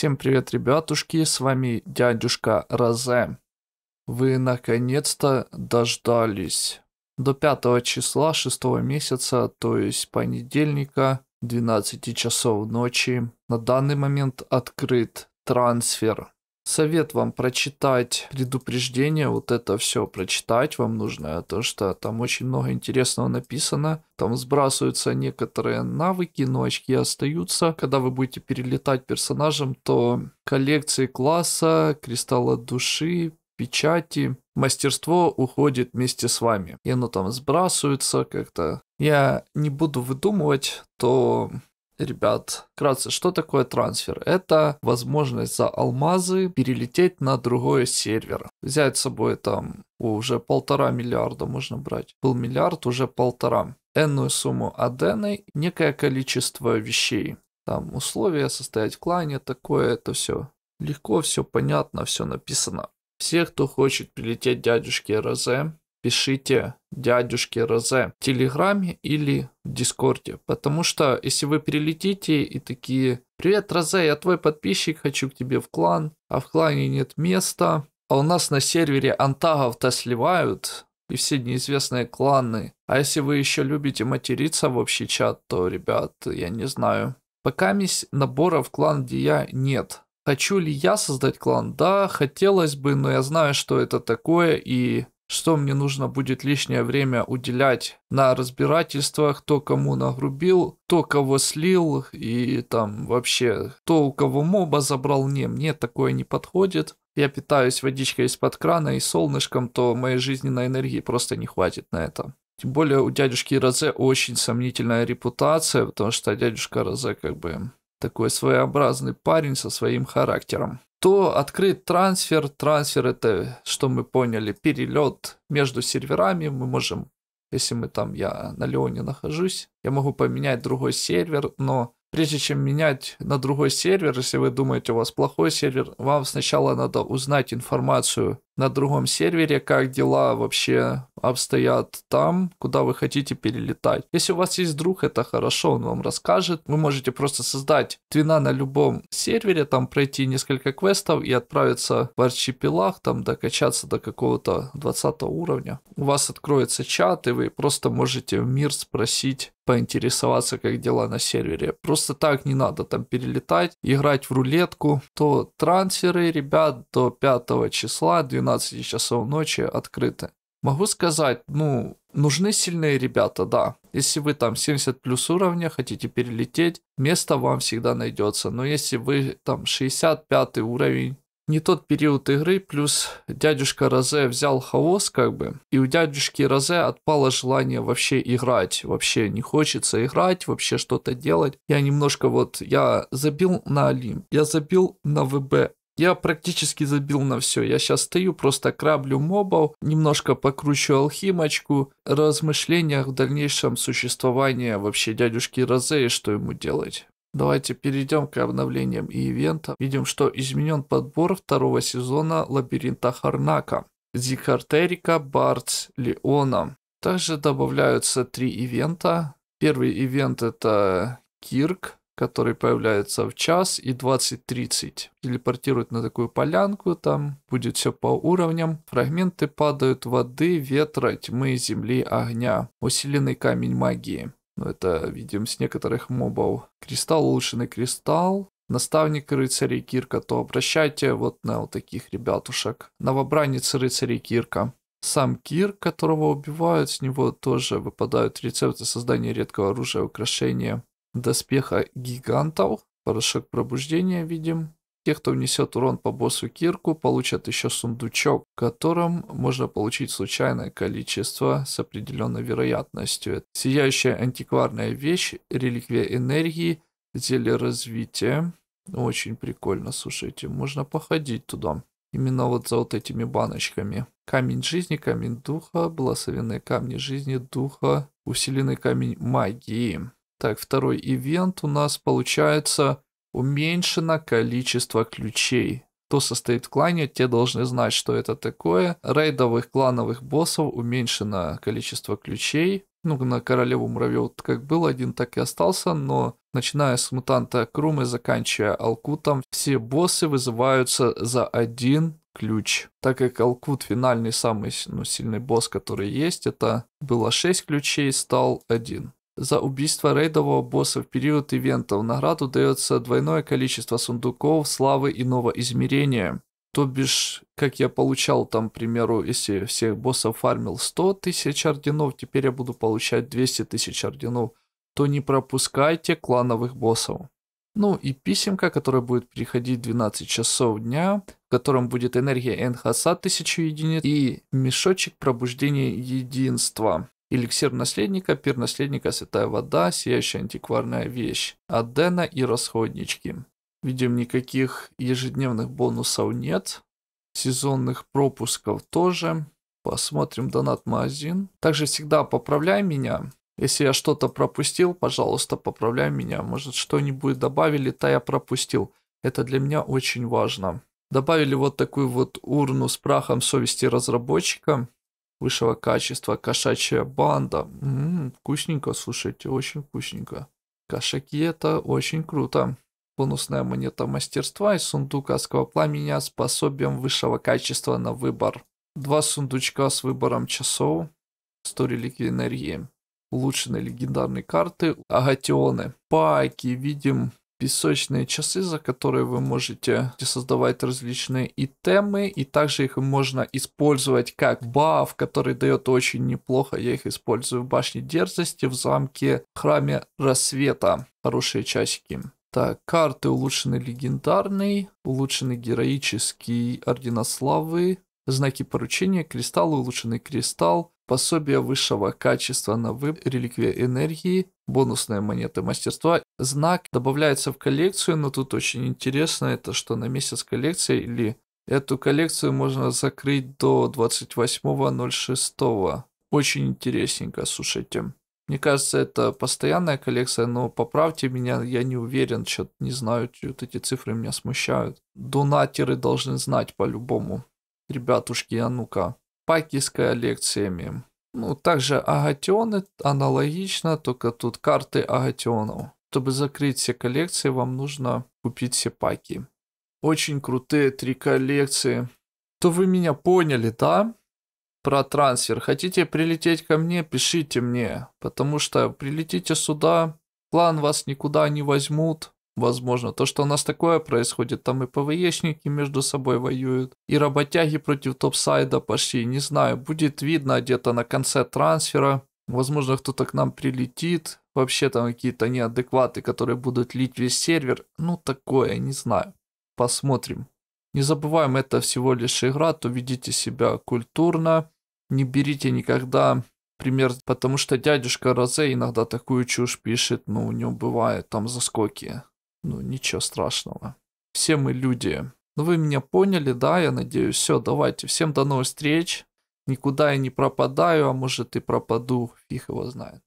Всем привет, ребятушки, с вами дядюшка Розе. Вы наконец-то дождались. До 5 числа 6 месяца, то есть понедельника, 12 часов ночи, на данный момент открыт трансфер совет вам прочитать предупреждение, вот это все прочитать вам нужно, то что там очень много интересного написано, там сбрасываются некоторые навыки, но очки остаются. Когда вы будете перелетать персонажем, то коллекции класса, кристалла души, печати, мастерство уходит вместе с вами. И оно там сбрасывается как-то. Я не буду выдумывать, то ребят. Вкратце, что такое трансфер? Это возможность за алмазы перелететь на другой сервер. Взять с собой там уже полтора миллиарда можно брать. Был миллиард, уже полтора. Энную сумму адены, некое количество вещей. Там условия, состоять в клане, такое, это все. Легко, все понятно, все написано. Все, кто хочет прилететь дядюшке РЗ, пишите дядюшке Розе в Телеграме или в Дискорде. Потому что если вы прилетите и такие «Привет, Розе, я твой подписчик, хочу к тебе в клан, а в клане нет места, а у нас на сервере антагов-то сливают, и все неизвестные кланы. А если вы еще любите материться в общий чат, то, ребят, я не знаю. Пока мисс набора в клан, где я, нет. Хочу ли я создать клан? Да, хотелось бы, но я знаю, что это такое, и что мне нужно будет лишнее время уделять на разбирательствах, кто кому нагрубил, кто кого слил и там вообще кто у кого моба забрал. Не, мне такое не подходит. Я питаюсь водичкой из-под крана и солнышком, то моей жизненной энергии просто не хватит на это. Тем более у дядюшки Розе очень сомнительная репутация, потому что дядюшка Розе как бы такой своеобразный парень со своим характером то открыт трансфер. Трансфер это, что мы поняли, перелет между серверами. Мы можем, если мы там, я на Леоне нахожусь, я могу поменять другой сервер, но прежде чем менять на другой сервер, если вы думаете, у вас плохой сервер, вам сначала надо узнать информацию на другом сервере, как дела вообще обстоят там, куда вы хотите перелетать. Если у вас есть друг, это хорошо, он вам расскажет. Вы можете просто создать твина на любом сервере, там пройти несколько квестов и отправиться в арчипелаг, там докачаться до какого-то 20 уровня. У вас откроется чат, и вы просто можете в мир спросить поинтересоваться, как дела на сервере. Просто так не надо там перелетать, играть в рулетку. То трансферы, ребят, до 5 числа, 12 12 часов ночи открыты. Могу сказать, ну, нужны сильные ребята, да. Если вы там 70 плюс уровня, хотите перелететь, место вам всегда найдется. Но если вы там 65 уровень, не тот период игры, плюс дядюшка Розе взял хаос как бы, и у дядюшки Розе отпало желание вообще играть, вообще не хочется играть, вообще что-то делать. Я немножко вот, я забил на Алим, я забил на ВБ, я практически забил на все. Я сейчас стою, просто краблю мобов, немножко покручу алхимочку, размышлениях в дальнейшем существования вообще дядюшки Розе и что ему делать. Давайте перейдем к обновлениям и ивентам. Видим, что изменен подбор второго сезона Лабиринта Харнака. Зикартерика, Бартс, Леона. Также добавляются три ивента. Первый ивент это Кирк, который появляется в час и 20.30. Телепортирует на такую полянку, там будет все по уровням. Фрагменты падают воды, ветра, тьмы, земли, огня. Усиленный камень магии. Ну, это видим с некоторых мобов. Кристалл, улучшенный кристалл. Наставник рыцарей Кирка, то обращайте вот на вот таких ребятушек. Новобранец рыцарей Кирка. Сам Кир, которого убивают, с него тоже выпадают рецепты создания редкого оружия, украшения доспеха гигантов, порошок пробуждения видим. Те, кто внесет урон по боссу Кирку, получат еще сундучок, в котором можно получить случайное количество с определенной вероятностью. Сияющая антикварная вещь, реликвия энергии, зелье развития. Очень прикольно, слушайте, можно походить туда. Именно вот за вот этими баночками. Камень жизни, камень духа, благословенные камни жизни, духа, усиленный камень магии. Так, второй ивент у нас получается уменьшено количество ключей. Кто состоит в клане, те должны знать, что это такое. Рейдовых клановых боссов уменьшено количество ключей. Ну, на королеву муравьев как был один, так и остался, но начиная с мутанта Крумы, заканчивая Алкутом, все боссы вызываются за один ключ. Так как Алкут финальный самый ну, сильный босс, который есть, это было 6 ключей, стал один. За убийство рейдового босса в период ивента в награду дается двойное количество сундуков славы иного измерения. То бишь, как я получал там, к примеру, если всех боссов фармил 100 тысяч орденов, теперь я буду получать 200 тысяч орденов, то не пропускайте клановых боссов. Ну и писемка, которая будет приходить 12 часов дня, в котором будет энергия НХСА 1000 единиц и мешочек пробуждения единства. Эликсир наследника, пир наследника, святая вода, сияющая антикварная вещь, Адена и расходнички. Видим, никаких ежедневных бонусов нет. Сезонных пропусков тоже. Посмотрим донат-магазин. Также всегда поправляй меня. Если я что-то пропустил, пожалуйста, поправляй меня. Может, что-нибудь добавили, то я пропустил. Это для меня очень важно. Добавили вот такую вот урну с прахом совести разработчика высшего качества кошачья банда. М-м, вкусненько, слушайте, очень вкусненько. Кошаки это очень круто. Бонусная монета мастерства и сундук адского пламени с пособием высшего качества на выбор. Два сундучка с выбором часов. 100 реликвий энергии улучшенные легендарные карты, агатионы, паки, видим песочные часы, за которые вы можете создавать различные и темы, и также их можно использовать как баф, который дает очень неплохо. Я их использую в башне дерзости, в замке, в храме рассвета. Хорошие часики. Так, карты улучшенный легендарный, улучшенный героический орденославы, знаки поручения, кристаллы, улучшенный кристалл, пособие высшего качества на выбор, реликвия энергии, бонусные монеты мастерства знак добавляется в коллекцию, но тут очень интересно, это что на месяц коллекция или эту коллекцию можно закрыть до 28.06. Очень интересненько, слушайте. Мне кажется, это постоянная коллекция, но поправьте меня, я не уверен, что-то не знаю, вот эти цифры меня смущают. Донатеры должны знать по-любому. Ребятушки, а ну-ка. Паки с коллекциями. Ну, также агатионы аналогично, только тут карты агатионов. Чтобы закрыть все коллекции, вам нужно купить все паки. Очень крутые три коллекции. То вы меня поняли, да? Про трансфер. Хотите прилететь ко мне, пишите мне. Потому что прилетите сюда, план вас никуда не возьмут. Возможно, то, что у нас такое происходит, там и ПВЕшники между собой воюют, и работяги против топсайда пошли, не знаю, будет видно где-то на конце трансфера, возможно, кто-то к нам прилетит, Вообще там какие-то неадекваты, которые будут лить весь сервер. Ну такое, не знаю. Посмотрим. Не забываем, это всего лишь игра, то ведите себя культурно. Не берите никогда пример, потому что дядюшка Розе иногда такую чушь пишет, ну у него бывает там заскоки. Ну ничего страшного. Все мы люди. Ну вы меня поняли, да, я надеюсь. Все, давайте. Всем до новых встреч. Никуда я не пропадаю, а может и пропаду, фиг его знает.